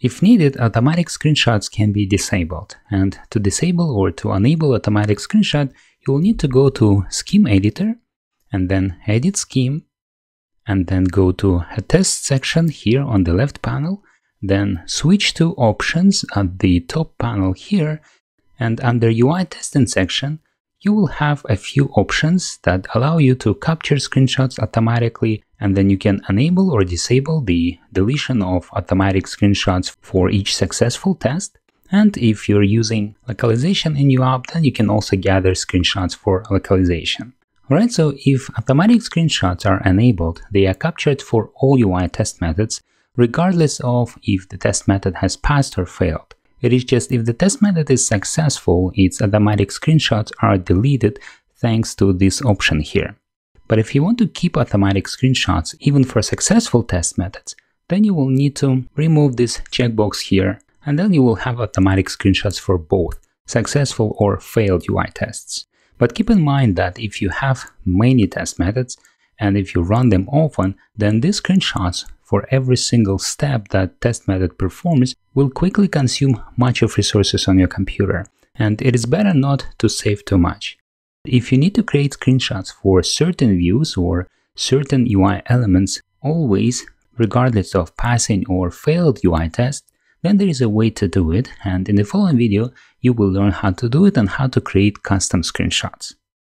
If needed, automatic screenshots can be disabled, and to disable or to enable automatic screenshot, you'll need to go to Scheme Editor, and then Edit Scheme, and then go to a Test section here on the left panel, then switch to Options at the top panel here, and under UI Testing section, you will have a few options that allow you to capture screenshots automatically and then you can enable or disable the deletion of automatic screenshots for each successful test. And if you're using localization in your app, then you can also gather screenshots for localization. Alright, so if automatic screenshots are enabled, they are captured for all UI test methods, regardless of if the test method has passed or failed. It is just if the test method is successful, its automatic screenshots are deleted thanks to this option here. But if you want to keep automatic screenshots even for successful test methods, then you will need to remove this checkbox here, and then you will have automatic screenshots for both successful or failed UI tests. But keep in mind that if you have many test methods, and if you run them often, then these screenshots for every single step that test method performs will quickly consume much of resources on your computer, and it is better not to save too much. If you need to create screenshots for certain views or certain UI elements, always, regardless of passing or failed UI test, then there is a way to do it, and in the following video, you will learn how to do it and how to create custom screenshots.